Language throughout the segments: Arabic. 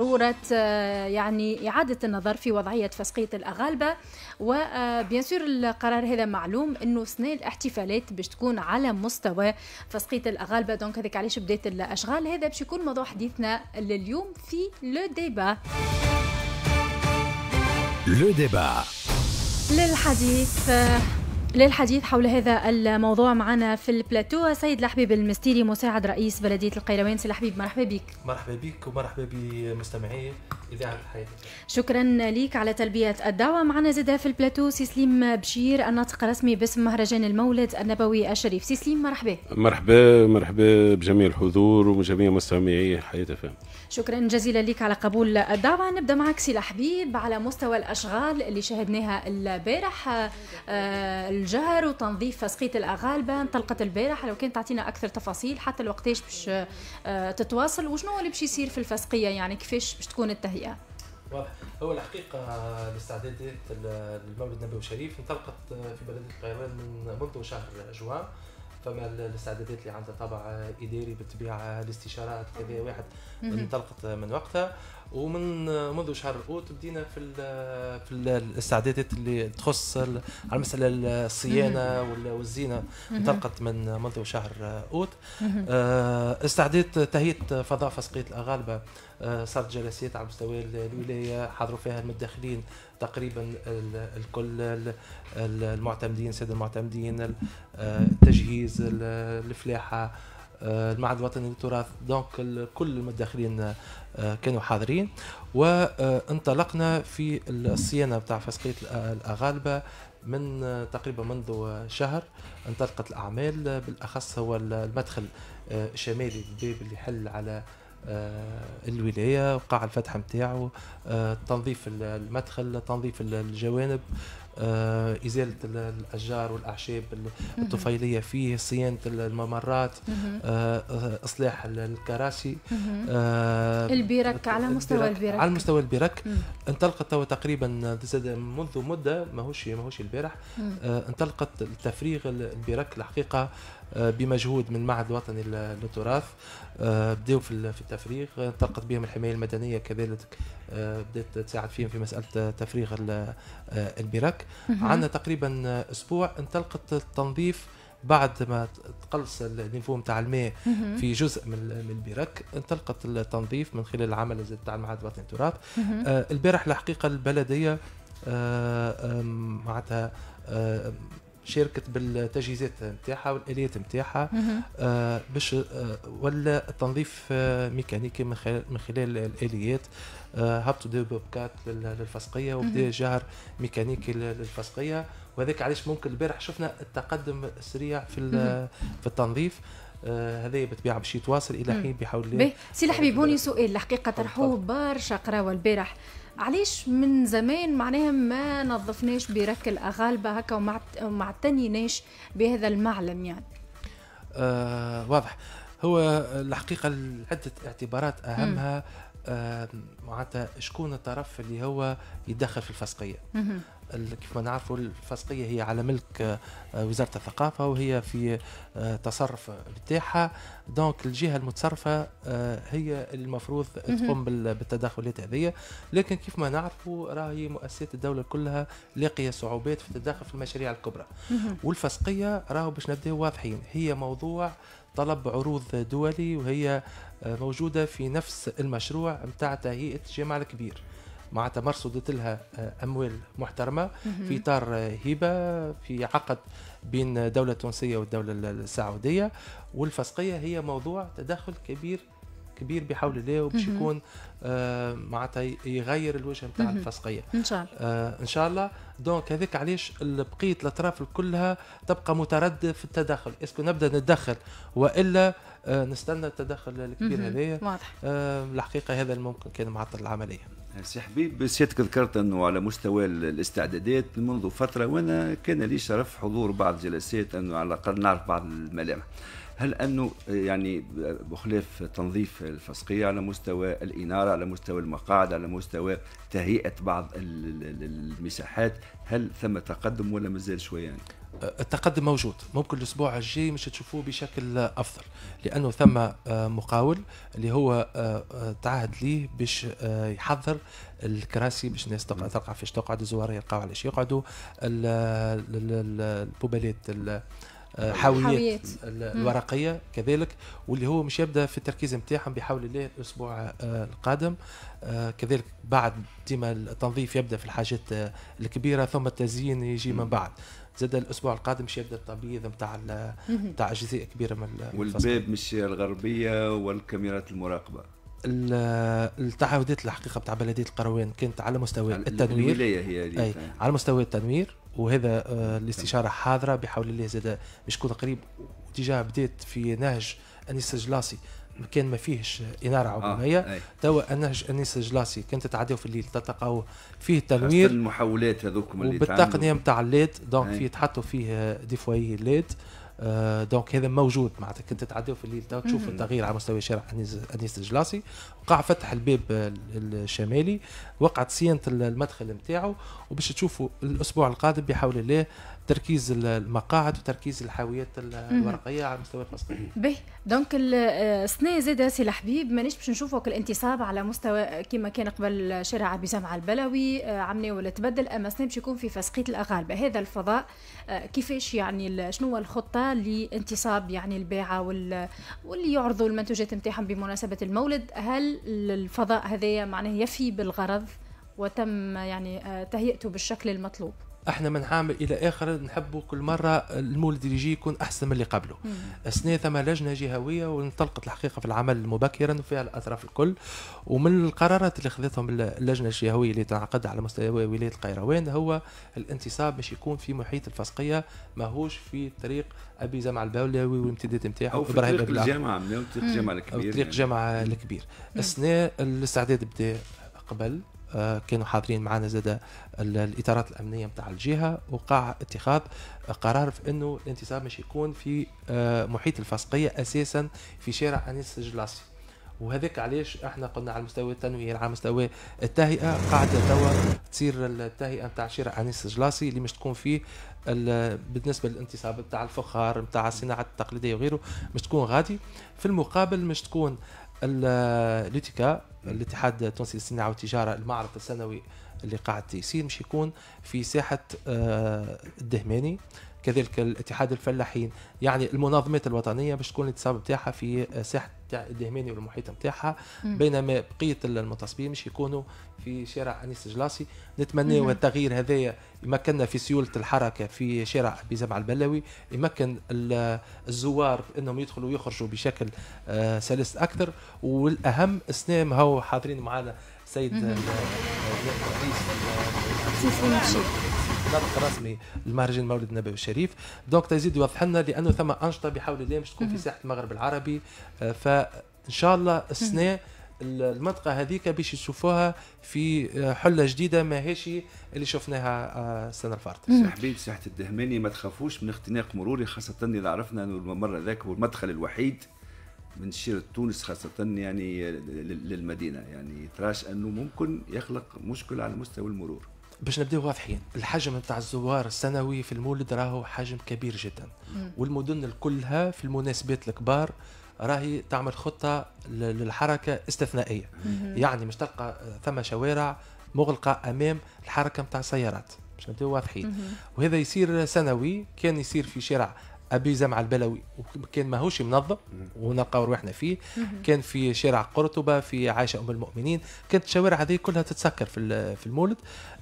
ضروره آه، يعني اعاده النظر في وضعيه فسقيه الاغالبه وبيان آه، سور القرار هذا معلوم انه سنة الاحتفالات باش تكون على مستوى فسقيه الاغالبه دونك هذاك علاش بدات الاشغال هذا باش يكون موضوع حديثنا لليوم في لو ديبا لو ديبا للحديث للحديث حول هذا الموضوع معنا في البلاتو السيد الحبيب المستيري مساعد رئيس بلديه القيروان سي الحبيب مرحبا بك مرحبا بك ومرحبا بمستمعي اذاعه حياه شكرا لك على تلبيه الدعوه معنا زادة في البلاتو سيسليم بشير الناطق الرسمي باسم مهرجان المولد النبوي الشريف سيسليم مرحبا مرحبا مرحبا بجميع الحضور وجميع مستمعي حياه فهم شكرا جزيلا لك على قبول الدعوه نبدا معك سي الحبيب على مستوى الاشغال اللي شاهدناها البارح آه، الجهر وتنظيف سقيت الاغالبه انطلقت البارح لو كان تعطينا اكثر تفاصيل حتى الوقتاش باش آه، تتواصل وشنو اللي باش يصير في الفسقيه يعني كيفاش باش تكون التهيئه البيئه واضح هو الحقيقه الاستعدادات للمولد النبوي الشريف انطلقت في بلديه القيروان من منذ شهر جوان فما الاستعدادات اللي عندها طابع اداري بالطبيعه الاستشارات كذا واحد انطلقت من وقتها ومن منذ شهر اوت بدينا في الـ في الاستعدادات اللي تخص على المساله الصيانه والزينه انطلقت من منذ شهر اوت آه، استعداد تهيئه فضاء فسقيه الاغالبه آه، صارت جلسات على مستوى الولايه حضروا فيها المتداخلين تقريبا الكل المعتمدين سيد المعتمدين آه، التجهيز الفلاحه آه، المعهد الوطني للتراث دونك كل المتداخلين آه، كانوا حاضرين وانطلقنا آه، في الصيانه بتاع فسقيه الاغالبه من تقريبا منذ شهر انطلقت الاعمال بالاخص هو المدخل الشمالي الباب اللي يحل على آه، الولايه وقاع الفتح نتاعو آه، تنظيف المدخل تنظيف الجوانب آه، ازاله الاشجار والاعشاب الطفيليه فيه صيانه الممرات اصلاح الكراسي البيرك على مستوى البيرك على مستوى البيرك انطلقت تقريبا منذ مده ماهوش ماهوش البارح انطلقت تفريغ البيرك الحقيقه آه، بمجهود من المعهد الوطني للتراث آه، بداوا في التفريغ انطلقت بهم الحمايه المدنيه كذلك آه، بدات تساعد فيهم في مساله تفريغ البراك عندنا تقريبا اسبوع انطلقت التنظيف بعد ما تقلص النيفو نتاع الماء في جزء من البرك انطلقت التنظيف من خلال العمل تاع المعهد الوطني للتراث البارح الحقيقه البلديه معناتها شاركت بالتجهيزات نتاعها والاليات نتاعها آه باش آه ولا التنظيف آه ميكانيكي من خلال, من خلال الاليات آه، هبطوا دي بوبكات للفسقيه وبدا جهر ميكانيكي للفسقيه وهذاك علاش ممكن البارح شفنا التقدم السريع في في التنظيف آه بالطبيعه باش يتواصل الى حين بحول الله سي الحبيب هوني سؤال الحقيقه طرحوه برشا قراوه البارح علاش من زمان معناها ما نظفناش برك الأغالبة هكا وما اعتنيناش بهذا المعلم يعني آه واضح هو الحقيقة عدة اعتبارات أهمها آه معناتها شكون الطرف اللي هو يدخل في الفسقية كيف ما نعرفوا الفسقيه هي على ملك آه، وزاره الثقافه وهي في آه، تصرف بتاعها دونك الجهه المتصرفه آه، هي المفروض تقوم بالتدخلات هذه لكن كيف ما نعرفوا راهي مؤسسات الدوله كلها لاقيه صعوبات في التدخل في المشاريع الكبرى والفسقيه راهو باش نبداو واضحين هي موضوع طلب عروض دولي وهي موجودة في نفس المشروع متاع تهيئة الجامع الكبير معناتها مرصدت لها آه، اموال محترمه في اطار آه، هبه في عقد بين دوله تونسيه والدوله السعوديه والفسقيه هي موضوع تدخل كبير كبير بحول الله وباش يكون آه، معناتها يغير الوجه نتاع الفسقيه ان شاء الله آه، ان شاء الله دونك هذاك علاش بقيت الاطراف كلها تبقى متردده في التدخل اسكو نبدا نتدخل والا آه، نستنى التدخل الكبير هذايا واضح الحقيقه هذا الممكن كان معطل العمليه سي حبيب سيادتك ذكرت انه على مستوى الاستعدادات منذ فتره وانا كان لي شرف حضور بعض الجلسات انه على الاقل نعرف بعض الملامح هل انه يعني بخلاف تنظيف الفسقيه على مستوى الاناره على مستوى المقاعد على مستوى تهيئه بعض المساحات هل ثم تقدم ولا مازال شويه يعني؟ التقدم موجود ممكن الاسبوع الجاي مش تشوفوه بشكل افضل لانه ثم آه، مقاول اللي هو آه، آه، تعهد ليه باش يحضر الكراسي باش الناس تقعد فيش تقعد الزوار يلقاو علاش يقعدوا البوباليت آه، حاويات, الورقيه كذلك واللي هو مش يبدا في التركيز نتاعهم بحول الله الاسبوع آه، القادم آه، كذلك بعد ديما التنظيف يبدا في الحاجات الكبيره ثم التزيين يجي من بعد زاد الاسبوع القادم مش يبدا التبييض نتاع نتاع جزء كبيره من والباب من الشارع الغربيه والكاميرات المراقبه التعهدات الحقيقه بتاع بلديه القروان كانت على مستوى التنوير الولايه هي أي على مستوى التنوير وهذا آه، الاستشاره حاضره بحول الله زاد تكون قريب وتجاه بدات في نهج انيس الجلاصي كان ما فيهش اناره عموميه آه. توا النهج انيس الجلاصي كان تتعداو في الليل تلقاو فيه تنوير المحولات هذوكم اللي بالتقنيه نتاع الليد دونك فيه تحطوا فيه آه، دي فوايي الليد دونك آه، هذا موجود معناتها كنت تتعداو في الليل تشوف التغيير على مستوى شارع انيس الجلاصي وقع فتح الباب الشمالي وقعت صيانه المدخل نتاعو وباش تشوفوا الاسبوع القادم بحول الله تركيز المقاعد وتركيز الحاويات الورقيه على مستوى الفصل. به دونك السنه آه، زاد سي الحبيب مانيش باش نشوفوا الانتصاب على مستوى كما كان قبل شارع عبد الجامع البلوي آه، عمنا ولا تبدل اما السنه باش يكون في فسقيه الاغالبه هذا الفضاء آه، كيفاش يعني شنو هو الخطه لانتصاب يعني الباعه واللي يعرضوا المنتوجات نتاعهم بمناسبه المولد هل الفضاء هذايا معناه يفي بالغرض وتم يعني آه، تهيئته بالشكل المطلوب احنا من عام الى اخر نحبوا كل مره المولد اللي يجي يكون احسن من اللي قبله السنه ثم لجنه جهويه وانطلقت الحقيقه في العمل مبكرا وفيها الاطراف الكل ومن القرارات اللي خذتهم اللجنه الجهويه اللي تنعقد على مستوى ولايه القيروان هو الانتصاب باش يكون في محيط الفسقيه ماهوش في طريق ابي زمع البولوي وامتداد نتاعو او في طريق الجامعه طريق الجامعه الكبير طريق الجامعه يعني. الكبير السنه الاستعداد بدا قبل آه، كانوا حاضرين معنا زاد الاطارات الامنيه نتاع الجهه وقع اتخاذ قرار في انه الانتصاب مش يكون في آه، محيط الفسقيه اساسا في شارع انيس جلاسي وهذاك علاش احنا قلنا على المستوى التنوير على مستوى التهيئه قاعده توا تصير التهيئه نتاع شارع انيس جلاسي اللي مش تكون فيه بالنسبه للانتصاب نتاع الفخار نتاع الصناعه التقليديه وغيره مش تكون غادي في المقابل مش تكون لوتيكا الاتحاد التونسي للصناعه والتجاره المعرض السنوي اللي قاعد تيسير مش يكون في ساحه آه، الدهماني كذلك الاتحاد الفلاحين يعني المنظمات الوطنيه باش تكون الانتصاب نتاعها في ساحه الدهماني والمحيط نتاعها بينما بقيه المتصبين مش يكونوا في شارع انيس جلاصي نتمنى التغيير هذايا يمكننا في سيوله الحركه في شارع بيزمع البلوي يمكن الزوار انهم يدخلوا ويخرجوا بشكل آه، سلس اكثر والاهم اسنام هو حاضرين معنا سيد الرئيس آه، المتطرق الرسمي لمهرجان المولد النبوي الشريف دونك تزيد يوضح لنا لانه ثم انشطه بحول الله مش تكون في ساحه المغرب العربي آه، فان شاء الله السنه المنطقة هذيك باش يشوفوها في آه، حلة جديدة ماهيش اللي شفناها آه، السنة الفارطة. حبيب ساحة الدهماني ما تخافوش من اختناق مروري خاصة إذا عرفنا انه الممر هذاك هو المدخل الوحيد من شيرة تونس خاصة يعني للمدينة يعني تراش أنه ممكن يخلق مشكل على مستوى المرور باش نبداو واضحين الحجم نتاع الزوار السنوي في المولد راهو حجم كبير جدا مم. والمدن كلها في المناسبات الكبار راهي تعمل خطه للحركه استثنائيه مم. يعني مش تلقى ثم شوارع مغلقه امام الحركه نتاع السيارات باش نبداو واضحين وهذا يصير سنوي كان يصير في شارع ابي زمع البلوي وكان ماهوش منظم ونلقاو روحنا فيه كان في شارع قرطبه في عائشه ام المؤمنين كانت الشوارع هذه كلها تتسكر في في المولد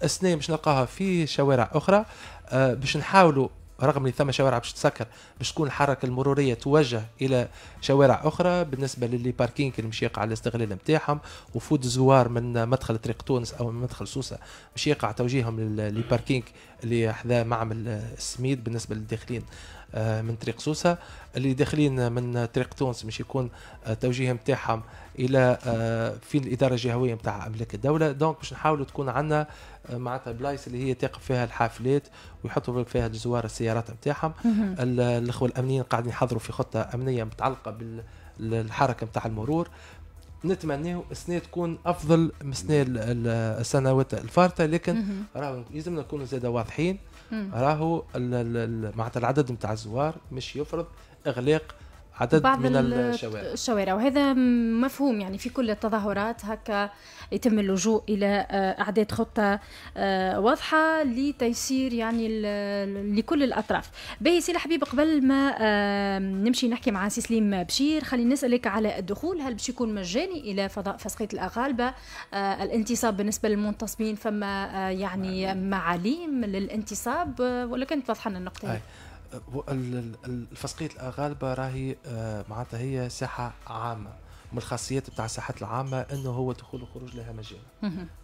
السنه مش نلقاها في شوارع اخرى آه، باش نحاولوا رغم اللي ثم شوارع باش تسكر باش تكون الحركه المروريه توجه الى شوارع اخرى بالنسبه للي باركينغ اللي مش يقع على الاستغلال نتاعهم وفود زوار من مدخل طريق تونس او من مدخل سوسه مش يقع توجيههم للي باركينغ اللي حذا معمل السميد بالنسبه للداخلين آه، من طريق سوسة اللي داخلين من طريق تونس مش يكون التوجيه آه، نتاعهم الى آه، فين الاداره الجهويه نتاع املاك الدوله دونك باش نحاولوا تكون عندنا معناتها بلايص اللي هي تقف فيها الحافلات ويحطوا فيها الزوار السيارات نتاعهم الاخوه الامنيين قاعدين يحضروا في خطه امنيه متعلقه بالحركه نتاع المرور نتمناو السنه تكون افضل من السنه السنوات الفارطه لكن راهو يلزمنا نكونوا زاد واضحين راهو معناتها العدد نتاع الزوار مش يفرض اغلاق عدد بعض من الشوارع الشوارع وهذا مفهوم يعني في كل التظاهرات هكا يتم اللجوء الى آه، اعداد خطه آه، واضحه لتيسير يعني لكل الاطراف باهي سي الحبيب قبل ما آه، نمشي نحكي مع سي سليم بشير خلينا نسالك على الدخول هل باش يكون مجاني الى فضاء فسقيه الاغالبه الانتصاب بالنسبه للمنتصبين فما يعني نعم. معاليم للانتصاب ولا كانت واضحه النقطه الفسقية الغالبة راهي آه، معناتها هي ساحة عامة من الخاصيات بتاع الساحات العامة انه هو دخول وخروج لها مجال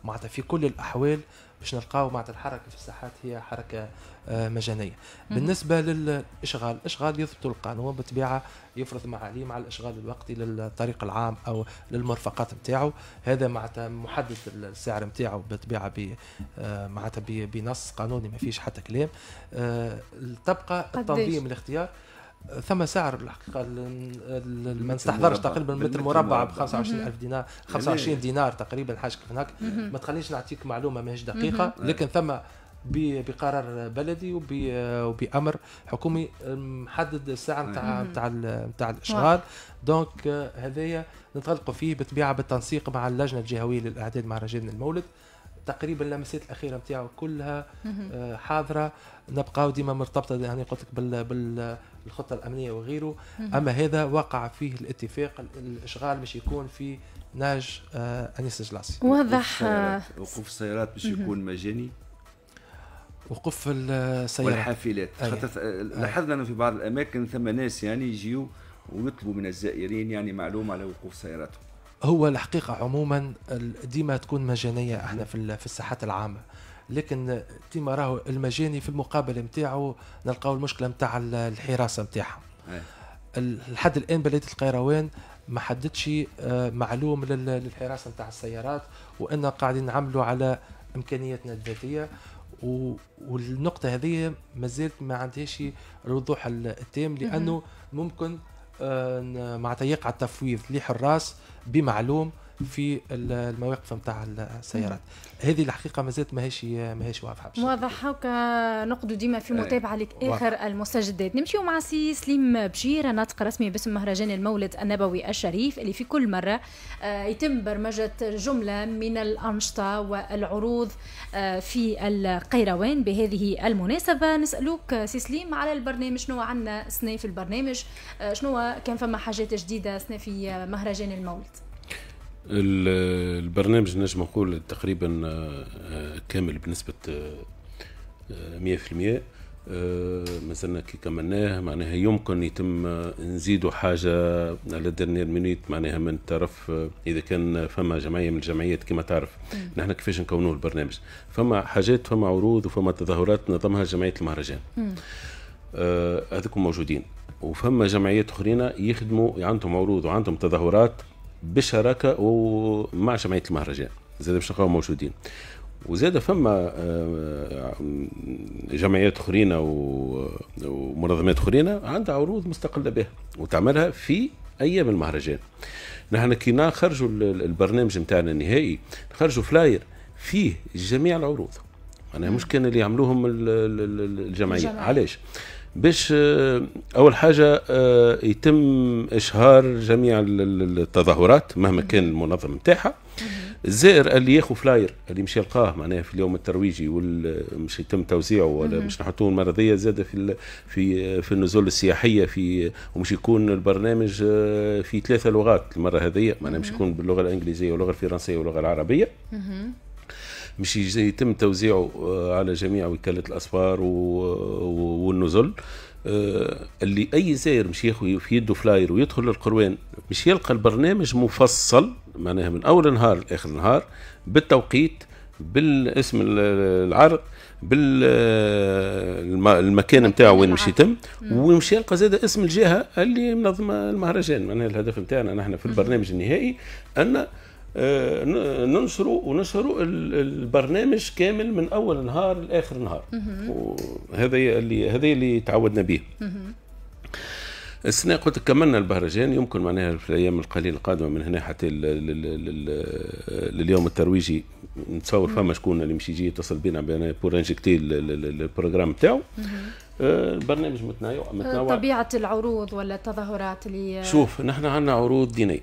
معناتها في كل الاحوال باش نلقاو معناتها الحركه في الساحات هي حركه آه، مجانيه بالنسبه للاشغال الاشغال يضبطوا القانون بالطبيعه يفرض معاليم على الاشغال الوقتي للطريق العام او للمرفقات نتاعو هذا معناتها محدد السعر نتاعو بالطبيعه آه، معناتها بنص قانوني ما فيش حتى كلام تبقى آه، التنظيم الاختيار ثم سعر الحقيقه ما نستحضرش تقريبا المتر مربع ب 25000 دينار 25 دينار تقريبا حاجه كيف هناك ما تخلينيش نعطيك معلومه ماهيش دقيقه لكن ثم بقرار بلدي وبامر حكومي محدد السعر نتاع نتاع نتاع الاشغال دونك هذايا نتغلقوا فيه بالطبيعه بالتنسيق مع اللجنه الجهويه للاعداد مع رجال المولد تقريبا اللمسات الاخيره نتاعو كلها آه، حاضره نبقاو ديما مرتبطه يعني قلت لك بال بالخطه الامنيه وغيره اما هذا وقع فيه الاتفاق الاشغال باش يكون في ناج آه، انيس جلاسي واضح وقوف السيارات باش يكون مجاني وقف السيارات والحافلات خاطر آه، لاحظنا انه في بعض الاماكن ثم ناس يعني يجيو ويطلبوا من الزائرين يعني معلومه على وقوف سياراتهم هو الحقيقه عموما ديما تكون مجانيه احنا في في الساحات العامه لكن ديما راهو المجاني في المقابل نتاعو نلقاو المشكله نتاع الحراسه نتاعها لحد الان بلديه القيروان ما حددش آه، معلوم للحراسه نتاع السيارات وان قاعدين نعملوا على امكانياتنا الذاتيه والنقطه هذه مازالت ما عندهاش الوضوح التام لانه ممكن آه، مع تيق على التفويض ليح الراس بمعلوم في المواقف نتاع السيارات هذه الحقيقه مازالت ماهيش ماهيش واضحه واضحه هكا نقدو ديما في إيه. متابعه لك واضح. المستجدات نمشيو مع سي سليم بشير ناطق رسمي باسم مهرجان المولد النبوي الشريف اللي في كل مره آه، يتم برمجه جمله من الانشطه والعروض آه، في القيروان بهذه المناسبه نسالوك سي سليم على البرنامج شنو عندنا سنه في البرنامج آه، شنو كان فما حاجات جديده سنه في مهرجان المولد البرنامج نجم نقول تقريبا آه، آه، كامل بنسبة 100% آه، مازلنا كي كملناه معناها يمكن يتم نزيدوا حاجه على الدرنير مينيت معناها من طرف اذا كان فما جمعيه من الجمعيات كما تعرف نحن كيفاش نكونوا البرنامج فما حاجات فما عروض وفما تظاهرات نظمها جمعيه المهرجان هذكم موجودين وفما جمعيات اخرين يخدموا عندهم عروض وعندهم تظاهرات بالشراكه ومع جمعيه المهرجان زاد باش نلقاو موجودين وزاد فما آه، جمعيات اخرين آه، ومنظمات اخرين عندها عروض مستقله بها وتعملها في ايام المهرجان نحن كي نخرجوا البرنامج نتاعنا النهائي نخرجوا فلاير فيه جميع العروض معناها مش كان اللي يعملوهم الجمعيه علاش باش آه، اول حاجه آه، يتم اشهار جميع التظاهرات مهما كان المنظم نتاعها الزائر اللي ياخذ فلاير اللي مش يلقاه معناها في اليوم الترويجي ومش يتم توزيعه ولا مش نحطوه المرضيه زاده في في في النزول السياحيه في ومش يكون البرنامج آه، في ثلاثه لغات المره هذه معناها مش يكون باللغه الانجليزيه واللغه الفرنسيه واللغه العربيه مش يتم توزيعه آه، على جميع وكالات الاسفار والنزل آه، اللي اي زائر مش ياخذ في يده فلاير ويدخل للقروان مش يلقى البرنامج مفصل معناها من اول نهار لاخر نهار بالتوقيت بالاسم العرض بالمكان آه، نتاعو وين مش يتم ومش يلقى زاد اسم الجهه اللي منظمه المهرجان معناها الهدف نتاعنا نحن في البرنامج النهائي ان آه، ننشروا ونشروا البرنامج كامل من اول نهار لاخر نهار وهذا اللي هذا اللي تعودنا به السنة قلت كملنا البهرجان يمكن معناها في الأيام القليلة القادمة من هنا حتى لليوم الترويجي نتصور فما شكون اللي مش يجي يتصل بينا بور انجكتي البروجرام تاعو آه، البرنامج متنوع آه، متنوع طبيعة العروض ولا التظاهرات اللي شوف نحن عندنا عروض دينية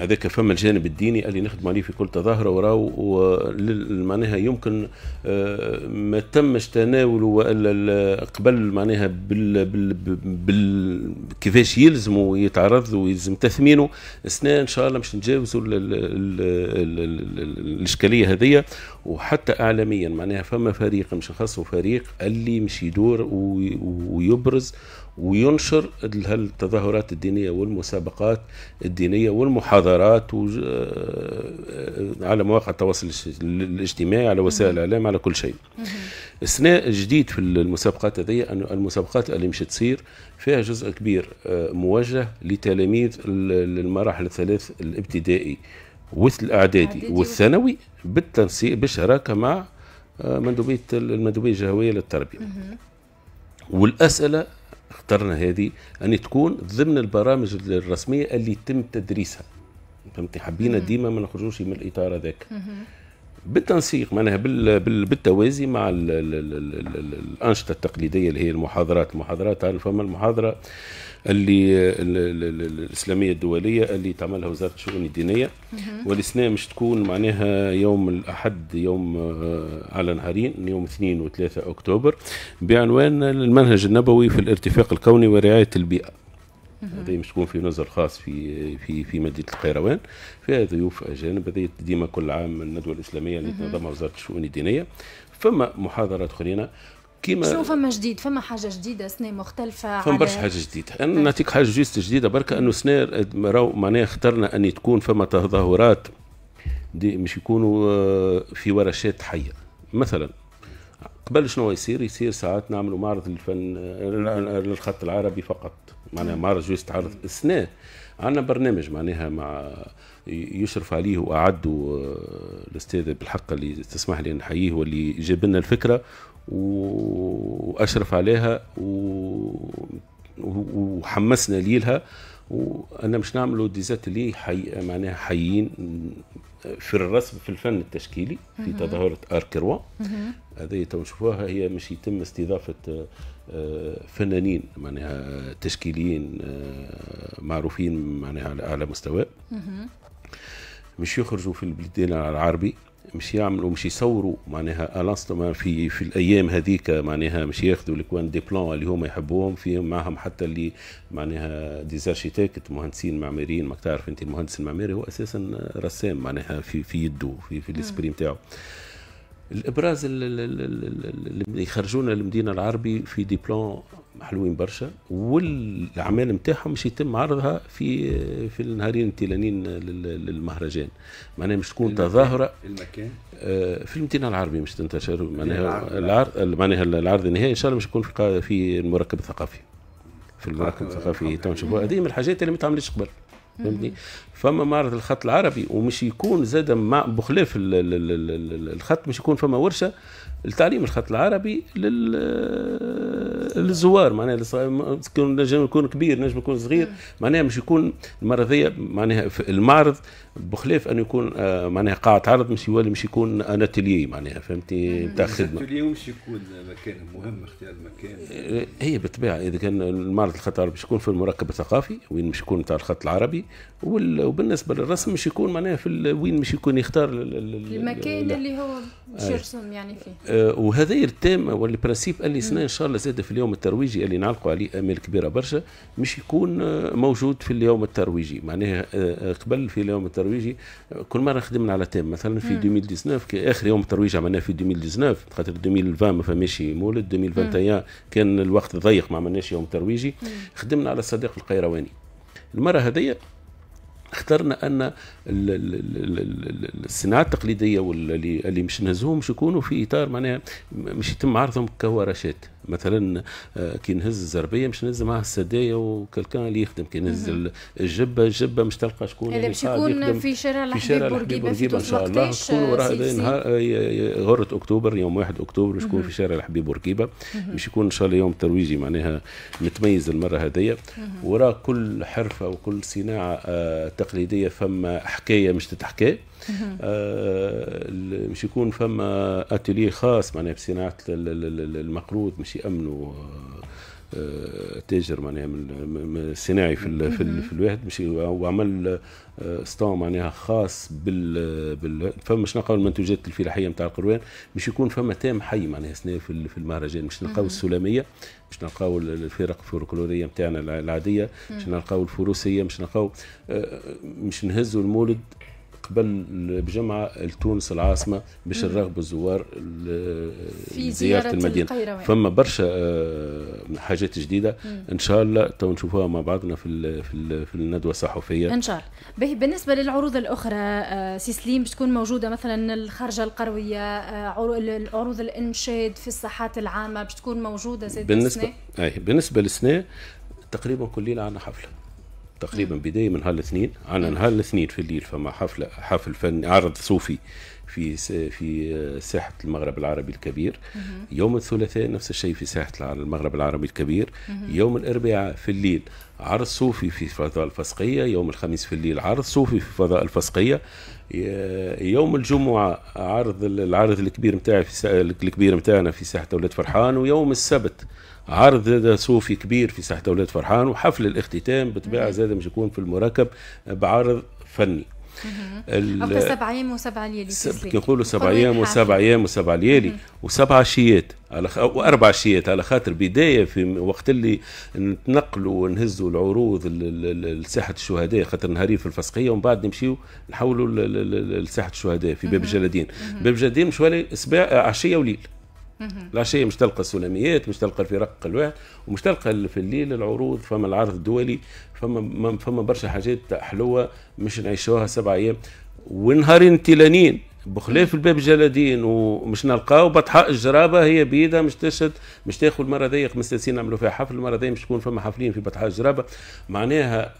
هذاك فما الجانب الديني اللي نخدم عليه في كل تظاهره وراو معناها يمكن آه، ما تمش تناوله والا قبل معناها بال, بال, بال كيفاش يلزموا يتعرض ويلزم تثمينه السنه ان شاء الله باش نتجاوزوا الاشكاليه هذيا وحتى اعلاميا معناها فما فريق مش نخصوا فريق اللي مش يدور ويبرز وينشر التظاهرات الدينية والمسابقات الدينية والمحاضرات آه، آه، على مواقع التواصل الاجتماعي على وسائل الإعلام على كل شيء السنة جديد في المسابقات هذه أن المسابقات اللي مش تصير فيها جزء كبير آه، موجه لتلاميذ المراحل الثلاث الابتدائي والإعدادي والثانوي بالتنسيق بالشراكة مع مندوبية المندوبية الجهوية للتربية والأسئلة اخترنا هذه أن تكون ضمن البرامج الرسمية اللي يتم تدريسها فهمتي حبينا ديما ما نخرجوش من الإطار هذاك بالتنسيق معناها بالتوازي مع الانشطه التقليديه اللي هي المحاضرات المحاضرات تعرف فما المحاضره اللي الاسلاميه الدوليه اللي تعملها وزاره الشؤون الدينيه والسنه مش تكون معناها يوم الاحد يوم آه، على نهارين يوم 2 و3 اكتوبر بعنوان المنهج النبوي في الارتفاق الكوني ورعايه البيئه هذه مش تكون في نزل خاص في في في مدينه القيروان فيها ضيوف اجانب هذه ديما كل عام الندوه الاسلاميه اللي تنظمها وزاره الشؤون الدينيه فما محاضرات اخرين كيما شنو فما جديد فما حاجه جديده سنه مختلفه فما برشا حاجه جديده انا نعطيك حاجه جيست جديده برك انه سنه راهو معناها اخترنا ان تكون فما تظاهرات دي مش يكونوا آه، في ورشات حيه مثلا قبل شنو يصير يصير ساعات نعملوا معرض للفن آه، للخط العربي فقط معناها معرض جوست عرض السنة عندنا برنامج معناها مع يشرف عليه واعده آه، الاستاذ بالحق اللي تسمح لي نحييه واللي جاب لنا الفكره واشرف عليها وحمسنا ليلها وانا مش نعملوا ديزات لي حي... معناها حيين في الرسم في الفن التشكيلي في تظاهره اركروا هذه تو نشوفوها هي مش يتم استضافه آه، فنانين معناها تشكيليين آه، معروفين معناها على اعلى مستوى مش يخرجوا في البلدان العربي مش يعملوا مش يصوروا معناها الاصل في في الايام هذيك معناها مش ياخذوا الكوان دي بلان اللي هما يحبوهم في معهم حتى اللي معناها ديزارشيتكت مهندسين معماريين ما تعرف انت المهندس المعماري هو اساسا رسام معناها في في يده في في الاسبري نتاعو الابراز اللي يخرجونا المدينه العربي في دي بلان حلوين برشا والاعمال نتاعهم مش يتم عرضها في في النهارين التلانين للمهرجان معناها مش تكون تظاهره المكان آه، في المدينه العربي مش تنتشر معناها العرض معناها العرض النهائي ان شاء الله مش يكون في في المركب الثقافي في المركب الثقافي تونس هذه من الحاجات اللي ما تعملش قبل فهمتني فما معرض الخط العربي ومش يكون زاد مع بخلاف الخط مش يكون فما ورشه لتعليم الخط العربي لل للزوار معناها نجم يكون كبير نجم يكون صغير معناها مش يكون المرضيه معناها المعرض بخلاف انه يكون آه، معناها قاعه عرض مش يولي مش يكون اناتيليي معناها فهمتي نتاع خدمه مش يكون مكان مهم اختيار المكان آه، هي بالطبيعه اذا كان المعرض الخط العربي مش يكون في المركب الثقافي وين مش يكون نتاع الخط العربي وبالنسبه للرسم مش يكون معناها في وين مش يكون يختار المكان اللي هو باش آه. يرسم يعني فيه وهذا التام والبرانسيب اللي سنه ان شاء الله زاد في اليوم اليوم الترويجي اللي نعلقوا عليه امال كبيره برشا مش يكون آه، موجود في اليوم الترويجي معناها آه، آه، قبل في اليوم الترويجي كل مره خدمنا على تيم مثلا في 2019 اخر يوم ترويجي عملناه في 2019 خاطر 2020 ما فماش مولد 2021 كان الوقت ضيق ما عملناش يوم ترويجي خدمنا على الصديق القيرواني المره هذيا اخترنا ان الصناعات التقليديه واللي اللي مش نهزوهم مش يكونوا في اطار معناها مش يتم عرضهم كورشات مثلا آه، كي نهز الزربيه مش نهز معاه السدايه وكلكان اللي يخدم كي نهز الجبه الجبه مش تلقى شكون هذا باش يكون في شارع الحبيب بورقيبه في ان شاء الله تكون وراه نهار آه، غره اكتوبر يوم 1 اكتوبر باش يكون في شارع الحبيب بورقيبه باش يكون ان شاء الله يوم ترويجي معناها متميز المره هذيا وراه كل حرفه وكل صناعه آه، تقليديه فما حكايه مش تتحكي آه، مش يكون فما اتيلي خاص معناها بصناعه المقروض مش يامنوا آه، آه، تاجر معناها صناعي في في, في الواحد مش وعمل ستون معناها خاص بال, بال فما شنو نلقاو المنتوجات الفلاحيه نتاع القروان مش يكون فما تام حي معناها سنة في, في المهرجان مش نلقاو السلاميه مش نلقاو الفرق الفولكلوريه نتاعنا العاديه مش نلقاو الفروسيه مش نلقاو مش نهزوا المولد قبل بجمعه لتونس العاصمه باش نرغبوا الزوار في زياره المدينه القيروان. فما برشا آه، حاجات جديده ان شاء الله تو نشوفوها مع بعضنا في في, في الندوه الصحفيه ان شاء الله بالنسبه للعروض الاخرى آه، سي سليم باش تكون موجوده مثلا الخرجه القرويه آه، عروض الانشاد في الساحات العامه باش تكون موجوده زي بالنسبه السنة. اي بالنسبه للسنه تقريبا كل ليله عندنا حفله تقريبا بدايه من نهار الاثنين عندنا نهار الاثنين في الليل فما حفله حفل فني عرض صوفي في في ساحه المغرب العربي الكبير يوم الثلاثاء نفس الشيء في ساحه المغرب العربي الكبير يوم الاربعاء في الليل عرض صوفي في فضاء الفسقيه يوم الخميس في الليل عرض صوفي في فضاء الفسقيه يوم الجمعه عرض العرض الكبير نتاعي الكبير نتاعنا في ساحه دولة فرحان ويوم السبت عرض زاد صوفي كبير في ساحه اولاد فرحان وحفل الاختتام بطبيعه زاد مش يكون في المركب بعرض فني وقت سبع ايام وسبع ليالي نقولوا سبع ايام وسبع ايام وسبع ليالي وسبع عشيات على خ... واربع عشيات على خاطر بدايه في وقت اللي نتنقلوا ونهزوا العروض لساحه الشهداء خاطر نهارين في الفسقيه ومن بعد نمشيو نحولوا لساحه الشهداء في باب الجلادين باب الجلادين مش سبع عشيه وليل شيء مش تلقى السلميات مش تلقى الفرق الواحد ومش تلقى في الليل العروض فما العرض الدولي فما فما برشا حاجات حلوة مش نعيشوها سبع أيام ونهارين تلانين بخلاف الباب جلادين ومش نلقاو بطحاء الجرابه هي بيدها مش تشد مش تاخذ المره ذي 35 نعملوا فيها حفل المره ذي مش تكون فما حفلين في بطحاء الجرابه معناها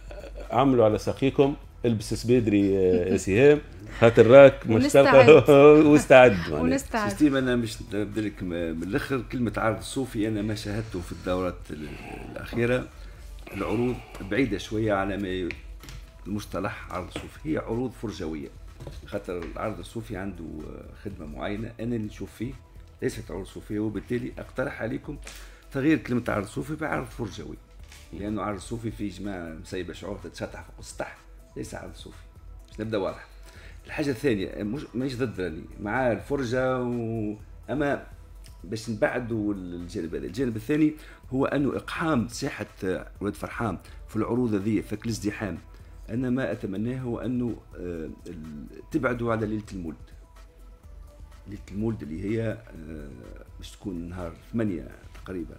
عملوا على ساقيكم البس سبيدري سهام خاطر راك مشتاق واستعد ونستعد سيستيم انا مش نبدلك من الاخر كلمه عرض صوفي انا ما شاهدته في الدورات الاخيره العروض بعيده شويه على ما المصطلح عرض صوفي هي عروض فرجويه خاطر العرض الصوفي عنده آه، خدمه معينه انا اللي نشوف فيه ليست عروض صوفيه وبالتالي اقترح عليكم تغيير كلمه عرض صوفي بعرض فرجوي لانه عرض صوفي فيه جماعه مسيبه شعور تتشطح فوق السطح ليس عرض صوفي باش نبدا واضح الحاجه الثانيه مش مانيش ضد راني مع الفرجه و... اما باش نبعدوا الجانب هذا الجانب الثاني هو انه اقحام ساحه ولاد فرحان في العروض هذه في الازدحام انا ما اتمناه هو انه آه، تبعدوا على ليله المولد ليله المولد اللي هي آه، باش تكون نهار 8 تقريبا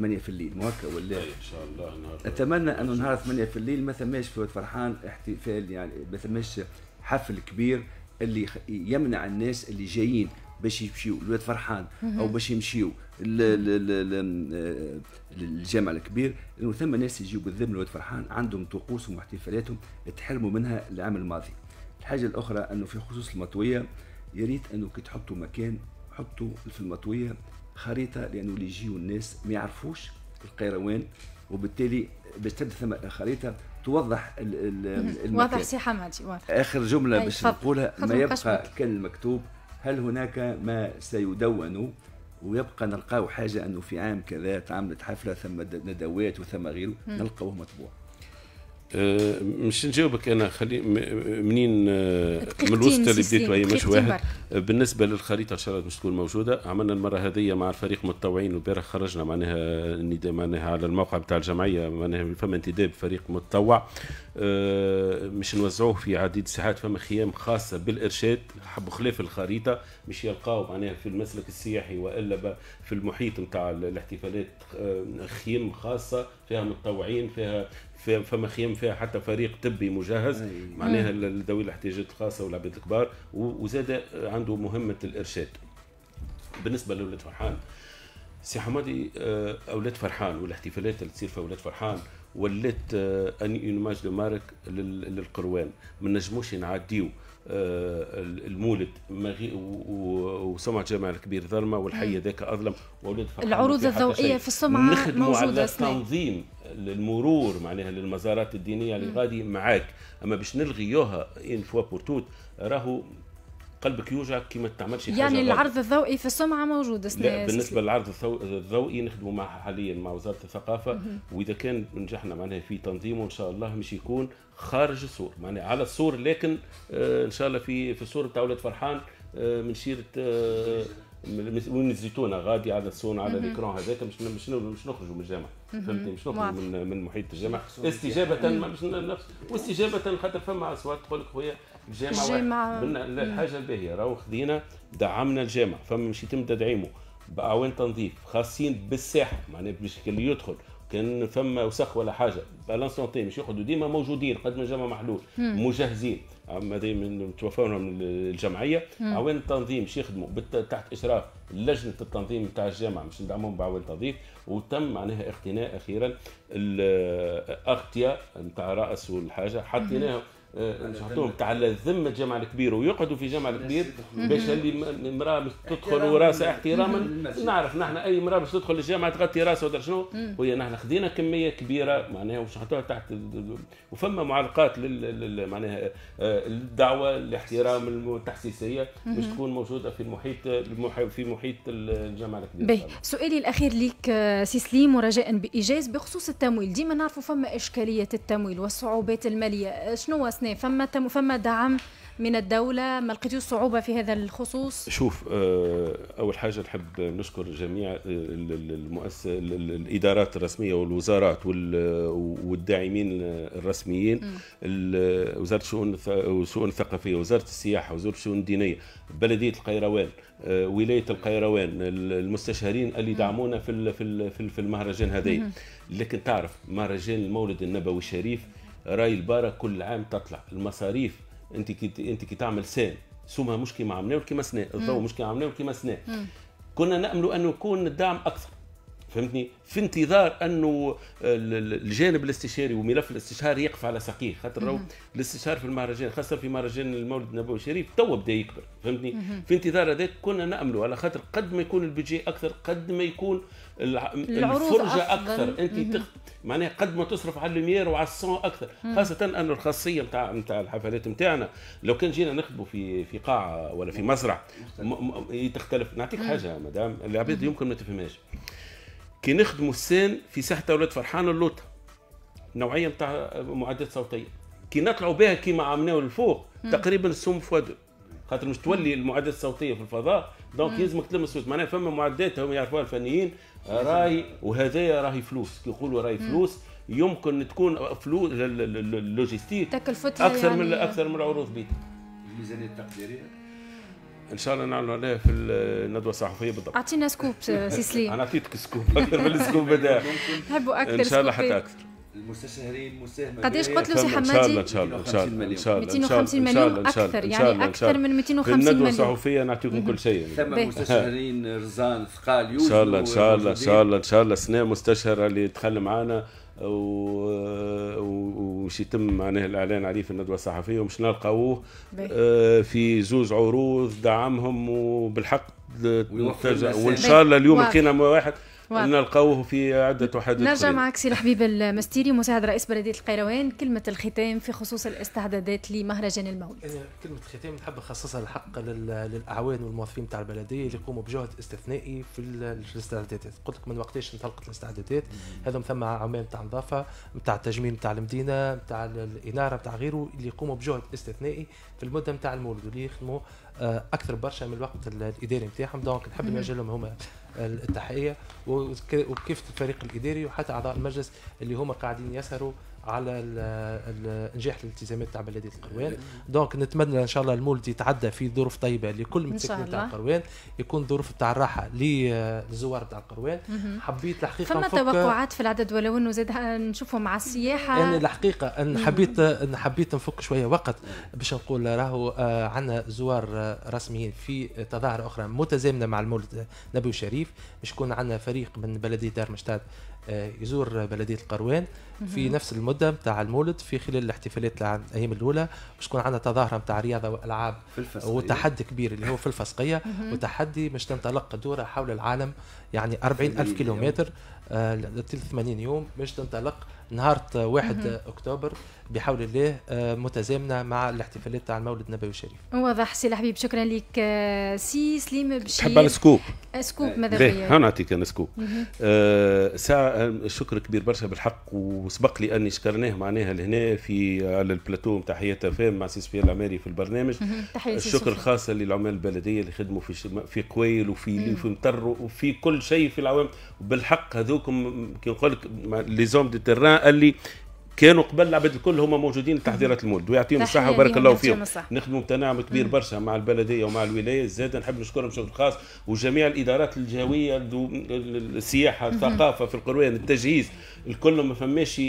8 في الليل مو هكا ولا إيه، ان شاء الله نهار اتمنى انه نهار 8 في الليل ما ثماش في فرحان احتفال يعني ما ثماش حفل كبير اللي يمنع الناس اللي جايين باش يمشيو لواد فرحان او باش يمشيو للجامع الكبير انه ثم ناس يجيو بالذم لواد فرحان عندهم طقوسهم واحتفالاتهم تحرموا منها العام الماضي الحاجه الاخرى انه في خصوص المطويه يا ريت انه كي تحطوا مكان حطوا في المطويه خريطه لانه اللي يجيو الناس ما يعرفوش القيروان وبالتالي باش تبدا ثم خريطه توضح المكان واضح سي حمادي واضح اخر جمله طيب، باش نقولها ما يبقى كان المكتوب هل هناك ما سيدون ويبقى نلقاو حاجه انه في عام كذا تعملت حفله ثم ندوات وثم غيره نلقاوه مطبوع آه، مش نجاوبك انا خلي آه، منين آه، من الوسط اللي بديتوا هي مش واحد بالنسبه للخريطه ان شاء الله مش تكون موجوده عملنا المره هذه مع الفريق متطوعين والبارح خرجنا معناها معناها على الموقع بتاع الجمعيه معناها فما انتداب فريق متطوع مش نوزعوه في عديد الساعات فما خيام خاصه بالارشاد حبوا خلاف الخريطه مش يلقاو معناها في المسلك السياحي والا في المحيط نتاع الاحتفالات خيم خاصه فيها متطوعين فيها فما خيام فيها حتى فريق طبي مجهز معناها لذوي الاحتياجات الخاصه والعباد الكبار وزاد عنده مهمه الارشاد بالنسبه لاولاد فرحان سي حمادي آه، اولاد فرحان والاحتفالات اللي تصير في اولاد فرحان ولات آه، اني ايماج دو مارك للقروان ما نجموش نعديو آه، المولد وسمعة جامع الكبير ظلمه والحي ذاك اظلم واولاد العروض الضوئيه في السمعه نخدموا على تنظيم المرور معناها للمزارات الدينيه اللي غادي معاك اما باش نلغيوها ان فوا بور توت راهو قلبك يوجعك كي ما تعملش يعني حاجه يعني العرض الضوئي في السمعه موجود لا بالنسبه للعرض الضوئي نخدموا مع حاليا مع وزاره الثقافه واذا كان نجحنا معناها في تنظيمه ان شاء الله مش يكون خارج السور معناها على السور لكن آه، ان شاء الله في في السور بتاع ولاد فرحان آه، من شيره آه، من الزيتونه غادي على السون على الاكران هذاك مش مش مش نخرجوا من الجامع فهمتني مش نخرجوا من من محيط الجامع استجابه نفس واستجابه خاطر فما اصوات تقول لك خويا الجامعه الجامعه الحاجه الباهيه راهو خذينا دعمنا الجامعه فما مش يتم تدعيمه باعوان تنظيف خاصين بالساحه معناها باش اللي يدخل كان فما وسخ ولا حاجه سونتي مش يقعدوا ديما موجودين قد ما جمع محلول مجهزين هذا من توفونا من الجمعيه أعوان التنظيم باش يخدموا تحت اشراف لجنه التنظيم تاع الجامعه باش ندعمهم بأعوان تنظيف وتم معناها اقتناء اخيرا الاغطيه نتاع راس والحاجه حطيناهم نحطوهم إيه، تاع الذمه الجامعه الكبيره ويقعدوا في جامعه الكبير باش اللي المراه باش تدخل وراسها احتراما نعرف نحن اي مراه باش تدخل الجامعه تغطي راسها ودر شنو وهي نحن خذينا كميه كبيره معناها وش تحت وفما معلقات لل معناها آه، الدعوه الاحترام التحسيسيه باش تكون موجوده في المحيط في محيط الجامعه الكبيره بيه. سؤالي الاخير ليك آه، سي سليم ورجاء بايجاز بخصوص التمويل ديما نعرفوا فما اشكاليه التمويل والصعوبات الماليه آه، شنو حسني فما فما دعم من الدولة ما لقيتوش صعوبة في هذا الخصوص؟ شوف آه، أول حاجة نحب نشكر جميع المؤسسة الإدارات الرسمية والوزارات والداعمين الرسميين وزارة الشؤون الثقافية وزارة السياحة وزارة الشؤون الدينية بلدية القيروان آه، ولاية القيروان المستشارين اللي دعمونا في في المهرجان هذا لكن تعرف مهرجان المولد النبوي الشريف راي البارة كل عام تطلع المصاريف انت كي انت كي تعمل سان سومها مش كيما عملناه وكيما سنا الضوء مش كيما عملناه وكيما سنا كنا ناملوا انه يكون الدعم اكثر فهمتني في انتظار انه الجانب الاستشاري وملف الاستشهار يقف على ساقيه خاطر راهو الاستشهار في المهرجان خاصه في مهرجان المولد النبوي الشريف تو بدا يكبر فهمتني في انتظار هذاك كنا ناملوا على خاطر قد ما يكون البيجي اكثر قد ما يكون الفرجه اكثر انت تخ... معناها قد ما تصرف على الليمير وعلى الصون اكثر خاصه ان الخاصيه نتاع نتاع الحفلات نتاعنا لو كان جينا نخدموا في في قاعه ولا في مزرعه م... م... تختلف نعطيك حاجه مدام العباد يمكن ما تفهمهاش كي نخدموا السان في ساحه اولاد فرحان اللوطه نوعيه نتاع معدات صوتيه كي نطلعوا بها كيما عملناو الفوق تقريبا السوم فوا خاطر مش تولي المعدات الصوتيه في الفضاء دونك يلزمك تلمس الصوت معناها فما معدات هم يعرفوها الفنيين راي وهذايا راهي فلوس كي يقولوا راهي فلوس يمكن تكون فلوس اللوجيستيك تكلفتها اكثر يعني من اكثر من العروض بيت الميزانيه التقديريه ان شاء الله نعملوا عليها في الندوه الصحفيه بالضبط اعطينا سكوب سي سليم انا اعطيتك سكوب اكثر من السكوب هذا نحبوا اكثر ان شاء الله حتى اكثر المستشارين مساهمه قداش قلت له سي حمادي؟ ان شاء الله ان شاء الله ان شاء الله 250 مليون اكثر يعني اكثر من 250 مليون الندوه الصحفيه نعطيكم كل شيء ثم مستشارين رزان ثقال يوسف ان شاء الله ان شاء الله ان شاء الله ان شاء الله سنا مستشار اللي دخل معنا وش يتم معناه الاعلان عليه في الندوه الصحفيه ومش نلقاوه في زوز عروض دعمهم وبالحق وان شاء الله اليوم لقينا واحد نلقاوه في عدة حدود نرجع معك سي الحبيب المستيري مساعد رئيس بلدية القيروان كلمة الختام في خصوص الاستعدادات لمهرجان المولد أنا إيه، كلمة الختام نحب نخصصها الحق للأعوان والموظفين تاع البلدية اللي يقوموا بجهد استثنائي في الاستعدادات قلت لك من وقتاش انطلقت الاستعدادات هذا ثم عمال تاع نظافة تاع التجميل تاع المدينة تاع الإنارة تاع غيره اللي يقوموا بجهد استثنائي في المدة نتاع المولد واللي يخدموا آه، اكثر برشا من الوقت الاداري نتاعهم دونك نحب نوجه لهم هما التحيه وكيف الفريق الاداري وحتى اعضاء المجلس اللي هما قاعدين يسهروا على نجاح الالتزامات تاع بلديه القروان دونك نتمنى ان شاء الله المولد يتعدى في ظروف طيبه لكل متسكن تاع القروان يكون ظروف تاع الراحه للزوار تاع القروان حبيت الحقيقه فما توقعات في العدد ولو انه زاد نشوفه مع السياحه انا الحقيقه ان حبيت ان حبيت نفك شويه وقت باش نقول راهو آه، عندنا زوار رسميين في تظاهره اخرى متزامنه مع المولد نبي الشريف باش يكون عندنا فريق من بلديه دار مشتاد آه، يزور بلديه القروان في نفس المولد المده نتاع المولد في خلال الاحتفالات الايام الاولى باش تكون عندنا تظاهره نتاع رياضه والعاب وتحدي كبير اللي هو في الفسقيه وتحدي باش تنطلق دوره حول العالم يعني 40 الف كيلومتر 80 آه، يوم باش تنطلق نهار 1 اكتوبر بحول الله آه، متزامنه مع الاحتفالات تاع المولد النبوي الشريف. واضح سي الحبيب شكرا لك آه، سي سليم بشير تحب السكوب آه، سكوب إيه. ماذا بيا إيه، ها نعطيك انا سكوب آه ساعه شكر كبير برشا بالحق وسبق لي اني شكرناه معناها لهنا في على البلاتو نتاع حياه فام مع سي سفيان العماري في البرنامج الشكر خاصه للعمال البلديه اللي خدموا في في قويل وفي في مطر وفي كل شيء في العوام بالحق هذوكم كي نقول لك لي زوم دي تيران اللي كانوا قبل العباد الكل هما موجودين لتحضيرات المولد ويعطيهم الصحه وبارك الله فيهم نخدموا بتنعم كبير برشا مع البلديه ومع الولايه زاد نحب نشكرهم بشكل خاص وجميع الادارات الجهويه السياحه الثقافه في القروان التجهيز الكل ما فماش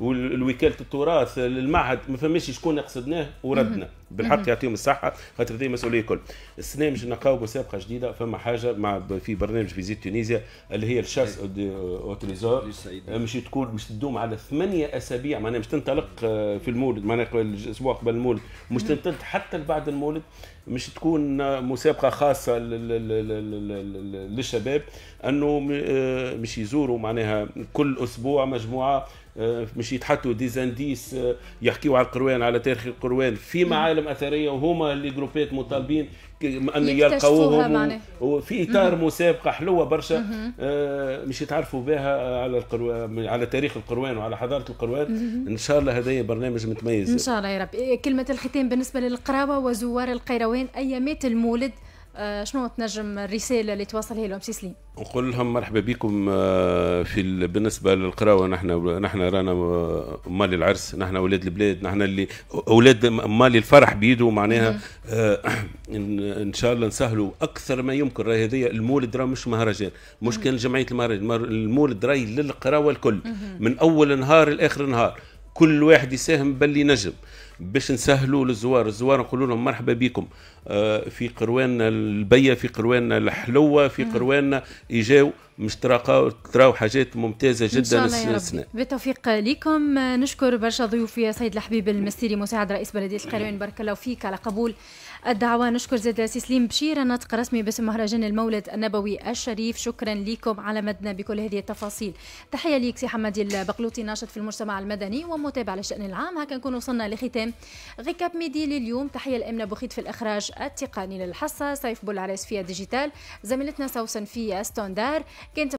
وكاله التراث المعهد ما فماش شكون قصدناه وردنا بالحق يعطيهم الصحه خاطر هذه مسؤوليه الكل السنه مش نلقاو مسابقه جديده فما حاجه مع في برنامج فيزيت تونيزيا اللي هي الشاس او تريزور مش تكون مش تدوم على ثمانيه اسابيع معناها مش تنطلق آه، في المولد معناها الاسبوع قبل المولد مش تنطلق حتى بعد المولد مش تكون مسابقه خاصه للشباب انه آه، مش يزوروا معناها كل اسبوع مجموعه آه، مش يتحطوا ديزانديس آه، يحكيوا على القروان على تاريخ القروان في معالم اثريه وهما اللي جروبات مطالبين ان يلقوهم وفي اطار مسابقه حلوه برشا آه، مش يتعرفوا بها على القروان على تاريخ القروان وعلى حضاره القروان ان شاء الله هذا برنامج متميز ان شاء الله يا رب إيه، كلمه الختام بالنسبه للقراوه وزوار القيروان ايامات المولد آه، شنو تنجم الرساله اللي توصلها لهم سي سليم؟ نقول لهم مرحبا بكم آه، في بالنسبه للقراوه نحن نحن رانا آه، مال العرس نحن اولاد البلاد نحن اللي اولاد مال الفرح بيدو معناها ان شاء الله نسهلوا اكثر ما يمكن راهي هذه المولد راه مش مهرجان مش كان جمعيه المهرجان المولد راهي للقراوه الكل من اول نهار لاخر نهار كل واحد يساهم باللي نجم باش نسهلوا للزوار الزوار نقول لهم مرحبا بكم آه، في قروان البيه في قروان الحلوه في قروان يجاو مش تراو حاجات ممتازه جدا السنه بالتوفيق لكم نشكر برشا ضيوفي سيد الحبيب المسيري مساعد رئيس بلديه القروان بارك الله فيك على قبول الدعوة نشكر زيد سليم بشير ناطق رسمي باسم مهرجان المولد النبوي الشريف شكرا لكم على مدنا بكل هذه التفاصيل تحية ليك سي حمادي البقلوطي ناشط في المجتمع المدني ومتابع للشأن العام هكا نكون وصلنا لختام غيكاب ميدي لليوم تحية لأمنة بخيت في الإخراج التقني للحصة سيف بولعريس في ديجيتال زميلتنا سوسن في ستوندار كانت